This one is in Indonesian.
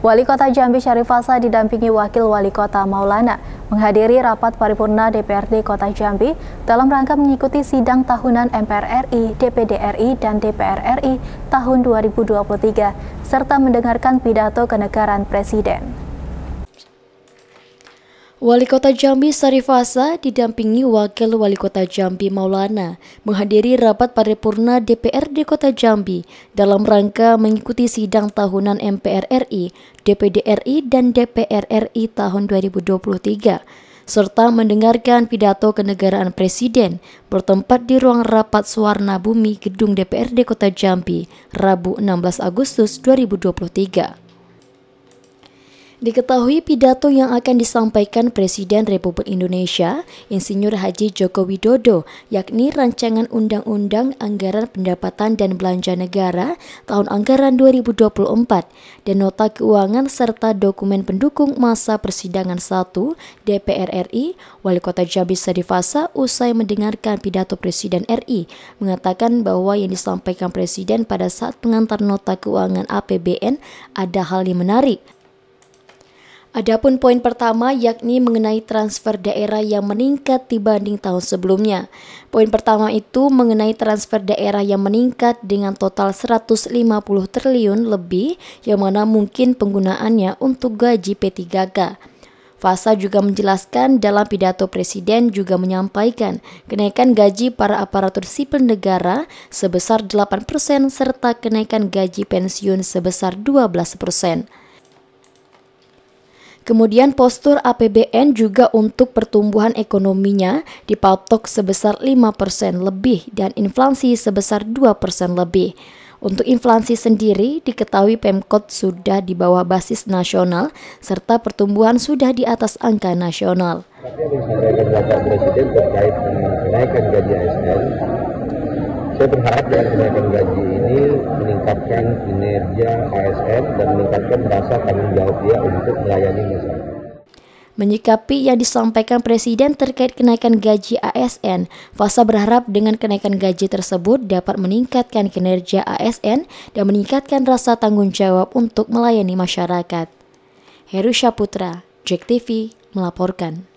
Wali Kota Jambi Syarif Fasa didampingi Wakil Wali Kota Maulana menghadiri rapat paripurna DPRD Kota Jambi dalam rangka mengikuti sidang tahunan MPR RI, DPD RI, dan DPR RI tahun 2023 serta mendengarkan pidato kenegaran Presiden. Wali Kota Jambi Sarifasa didampingi Wakil Wali Kota Jambi Maulana menghadiri rapat paripurna DPRD Kota Jambi dalam rangka mengikuti sidang tahunan MPR RI, DPD RI, dan DPR RI tahun 2023 serta mendengarkan pidato kenegaraan Presiden bertempat di ruang rapat Suwarna Bumi Gedung DPRD Kota Jambi, Rabu 16 Agustus 2023. Diketahui pidato yang akan disampaikan Presiden Republik Indonesia, Insinyur Haji Joko Widodo, yakni Rancangan Undang-Undang Anggaran Pendapatan dan Belanja Negara tahun anggaran 2024 dan nota keuangan serta dokumen pendukung masa persidangan 1 DPR RI, Wali Kota Jambi Sadifasa usai mendengarkan pidato Presiden RI mengatakan bahwa yang disampaikan Presiden pada saat pengantar nota keuangan APBN ada hal yang menarik Adapun poin pertama yakni mengenai transfer daerah yang meningkat dibanding tahun sebelumnya. Poin pertama itu mengenai transfer daerah yang meningkat dengan total 150 triliun lebih yang mana mungkin penggunaannya untuk gaji P3K. Fasa juga menjelaskan dalam pidato presiden juga menyampaikan kenaikan gaji para aparatur sipil negara sebesar 8% serta kenaikan gaji pensiun sebesar 12%. Kemudian postur APBN juga untuk pertumbuhan ekonominya dipatok sebesar 5% lebih dan inflasi sebesar 2% lebih. Untuk inflasi sendiri diketahui Pemkot sudah di bawah basis nasional serta pertumbuhan sudah di atas angka nasional. Bapak Presiden terkait gaji ASN, saya berharap dengan kenaikan gaji ini meningkatkan kinerja ASN dan meningkatkan rasa tanggung jawab dia untuk melayani masyarakat. Menyikapi yang disampaikan Presiden terkait kenaikan gaji ASN, Fasa berharap dengan kenaikan gaji tersebut dapat meningkatkan kinerja ASN dan meningkatkan rasa tanggung jawab untuk melayani masyarakat. Heru Syaputra, JEK TV, melaporkan.